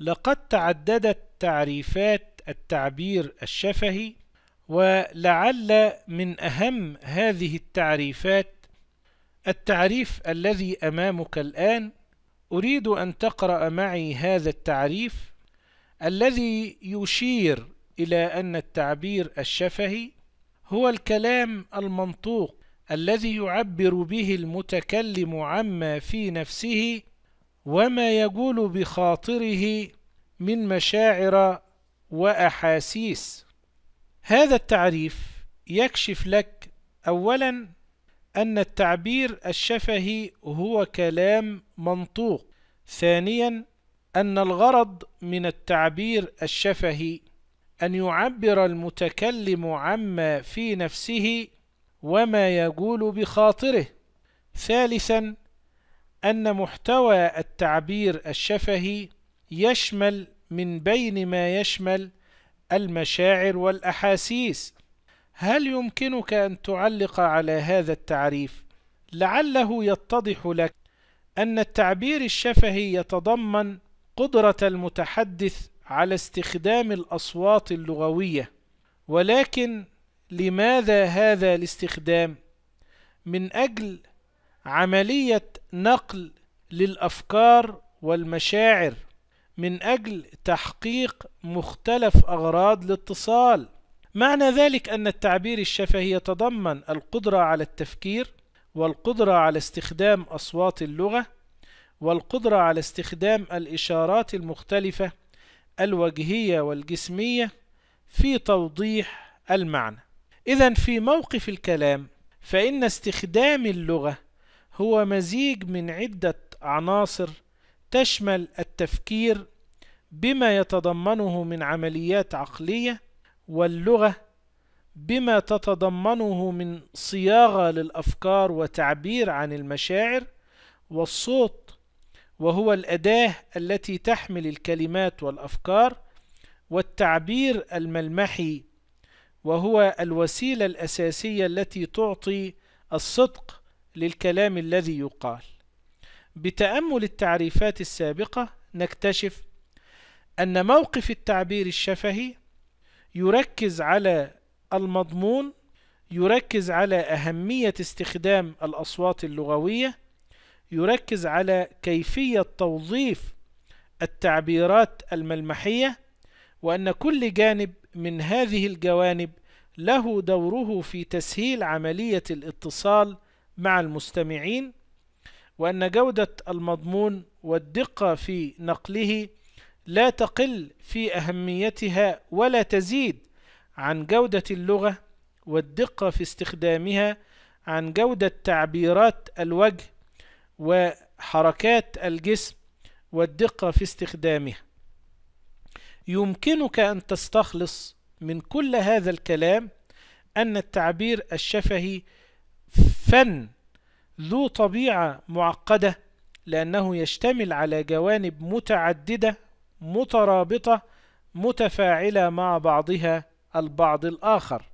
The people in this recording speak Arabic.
لقد تعددت تعريفات التعبير الشفهي ولعل من أهم هذه التعريفات التعريف الذي أمامك الآن أريد أن تقرأ معي هذا التعريف الذي يشير إلى أن التعبير الشفهي هو الكلام المنطوق الذي يعبر به المتكلم عما في نفسه وما يجول بخاطره من مشاعر واحاسيس هذا التعريف يكشف لك اولا ان التعبير الشفهي هو كلام منطوق ثانيا ان الغرض من التعبير الشفهي ان يعبر المتكلم عما في نفسه وما يجول بخاطره ثالثا أن محتوى التعبير الشفهي يشمل من بين ما يشمل المشاعر والأحاسيس هل يمكنك أن تعلق على هذا التعريف؟ لعله يتضح لك أن التعبير الشفهي يتضمن قدرة المتحدث على استخدام الأصوات اللغوية ولكن لماذا هذا الاستخدام؟ من أجل عملية نقل للأفكار والمشاعر من أجل تحقيق مختلف أغراض الاتصال معنى ذلك أن التعبير الشفهي يتضمن القدرة على التفكير والقدرة على استخدام أصوات اللغة والقدرة على استخدام الإشارات المختلفة الوجهية والجسمية في توضيح المعنى إذا في موقف الكلام فإن استخدام اللغة هو مزيج من عدة عناصر تشمل التفكير بما يتضمنه من عمليات عقلية واللغة بما تتضمنه من صياغة للأفكار وتعبير عن المشاعر والصوت وهو الأداة التي تحمل الكلمات والأفكار والتعبير الملمحي وهو الوسيلة الأساسية التي تعطي الصدق للكلام الذي يقال بتأمل التعريفات السابقة نكتشف أن موقف التعبير الشفهي يركز على المضمون يركز على أهمية استخدام الأصوات اللغوية يركز على كيفية توظيف التعبيرات الملمحية وأن كل جانب من هذه الجوانب له دوره في تسهيل عملية الاتصال مع المستمعين وأن جودة المضمون والدقة في نقله لا تقل في أهميتها ولا تزيد عن جودة اللغة والدقة في استخدامها عن جودة تعبيرات الوجه وحركات الجسم والدقة في استخدامها يمكنك أن تستخلص من كل هذا الكلام أن التعبير الشفهي فن ذو طبيعة معقدة لأنه يشتمل على جوانب متعددة مترابطة متفاعلة مع بعضها البعض الآخر